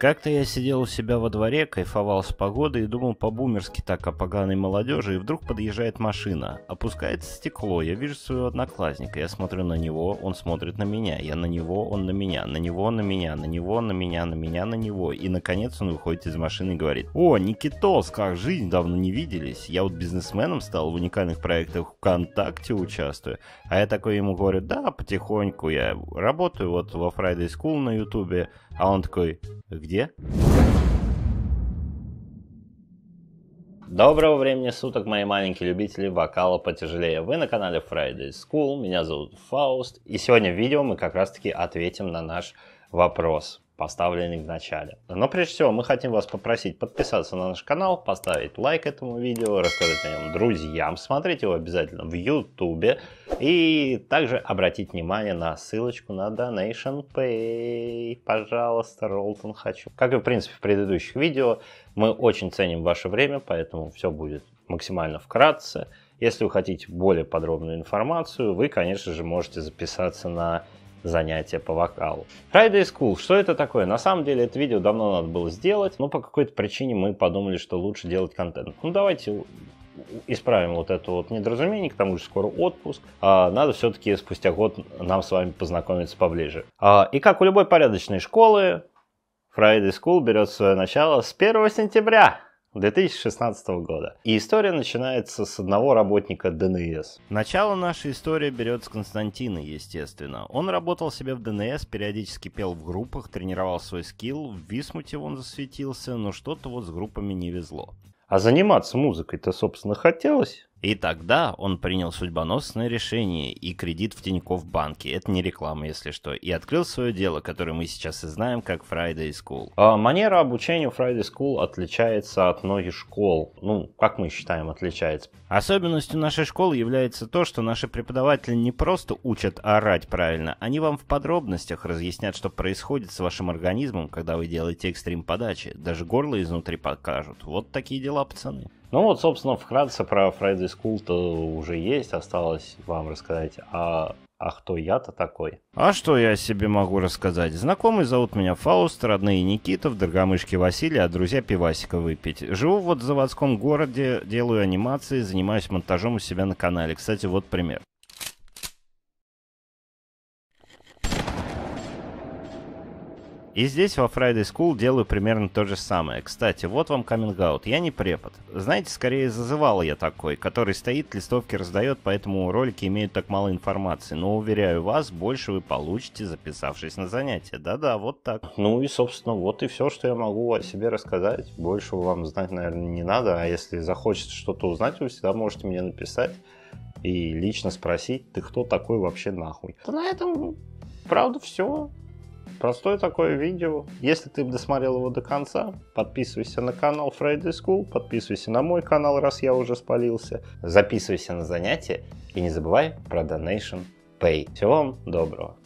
Как-то я сидел у себя во дворе, кайфовал с погоды и думал по-бумерски так о поганой молодежи, и вдруг подъезжает машина. Опускается стекло, я вижу своего одноклассника, я смотрю на него, он смотрит на меня, я на него, он на меня, на него, на меня, на него, на меня, на меня, на него. И наконец он выходит из машины и говорит, «О, Никитос, как жизнь, давно не виделись, я вот бизнесменом стал, в уникальных проектах ВКонтакте участвую». А я такой ему говорю, «Да, потихоньку, я работаю вот во Friday School на Ютубе». А он такой, «Где где? Доброго времени суток, мои маленькие любители вокала потяжелее. Вы на канале Friday School, меня зовут Фауст. И сегодня в видео мы как раз таки ответим на наш вопрос поставленный в начале. Но прежде всего мы хотим вас попросить подписаться на наш канал, поставить лайк этому видео, рассказать о нем друзьям, смотреть его обязательно в ютубе и также обратить внимание на ссылочку на Donation Pay. Пожалуйста, Ролтон хочу. Как и в принципе в предыдущих видео, мы очень ценим ваше время, поэтому все будет максимально вкратце. Если вы хотите более подробную информацию, вы, конечно же, можете записаться на занятия по вокалу. Friday School, что это такое? На самом деле это видео давно надо было сделать, но по какой-то причине мы подумали, что лучше делать контент. Ну давайте исправим вот это вот недоразумение, к тому же скоро отпуск. А надо все-таки спустя год нам с вами познакомиться поближе. А, и как у любой порядочной школы, Friday School берет свое начало с 1 сентября. 2016 года. И история начинается с одного работника ДНС. Начало нашей истории берет с Константина, естественно. Он работал себе в ДНС, периодически пел в группах, тренировал свой скилл, в Висмуте он засветился, но что-то вот с группами не везло. А заниматься музыкой-то, собственно, хотелось. И тогда он принял судьбоносное решение и кредит в Тинькофф банке. Это не реклама, если что. И открыл свое дело, которое мы сейчас и знаем как Friday School. А, манера обучения у Friday School отличается от многих школ. Ну, как мы считаем, отличается. Особенностью нашей школы является то, что наши преподаватели не просто учат орать правильно, они вам в подробностях разъяснят, что происходит с вашим организмом, когда вы делаете экстрим подачи. Даже горло изнутри покажут. Вот такие дела, пацаны. Ну вот, собственно, вкратце про Friday School-то уже есть. Осталось вам рассказать А, а кто я-то такой? А что я себе могу рассказать? Знакомый зовут меня Фауст, родные Никитов, Дорогомышки Василий, а друзья пивасика выпить. Живу вот в заводском городе, делаю анимации, занимаюсь монтажом у себя на канале. Кстати, вот пример. И здесь во Friday School делаю примерно то же самое. Кстати, вот вам каминг аут я не препод. Знаете, скорее зазывал я такой, который стоит, листовки раздает, поэтому ролики имеют так мало информации. Но уверяю вас, больше вы получите, записавшись на занятия. Да-да, вот так. Ну и, собственно, вот и все, что я могу о себе рассказать. Больше вам знать, наверное, не надо. А если захочется что-то узнать, вы всегда можете мне написать и лично спросить, ты кто такой вообще нахуй. Да на этом, правда, все. Простое такое видео. Если ты досмотрел его до конца, подписывайся на канал Friday School, подписывайся на мой канал, раз я уже спалился, записывайся на занятия и не забывай про Donation Pay. Всего вам доброго.